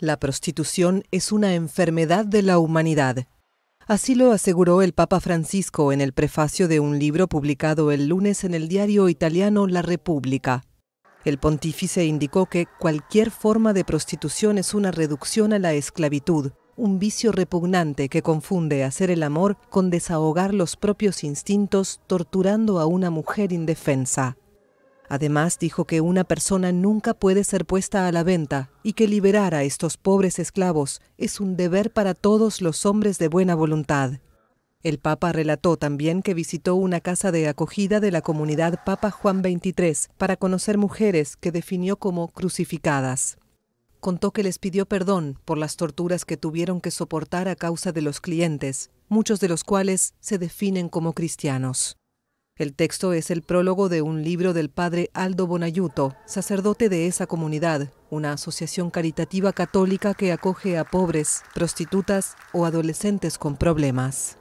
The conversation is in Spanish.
La prostitución es una enfermedad de la humanidad. Así lo aseguró el Papa Francisco en el prefacio de un libro publicado el lunes en el diario italiano La República. El pontífice indicó que cualquier forma de prostitución es una reducción a la esclavitud, un vicio repugnante que confunde hacer el amor con desahogar los propios instintos torturando a una mujer indefensa. Además dijo que una persona nunca puede ser puesta a la venta y que liberar a estos pobres esclavos es un deber para todos los hombres de buena voluntad. El Papa relató también que visitó una casa de acogida de la comunidad Papa Juan XXIII para conocer mujeres que definió como crucificadas. Contó que les pidió perdón por las torturas que tuvieron que soportar a causa de los clientes, muchos de los cuales se definen como cristianos. El texto es el prólogo de un libro del padre Aldo Bonayuto, sacerdote de esa comunidad, una asociación caritativa católica que acoge a pobres, prostitutas o adolescentes con problemas.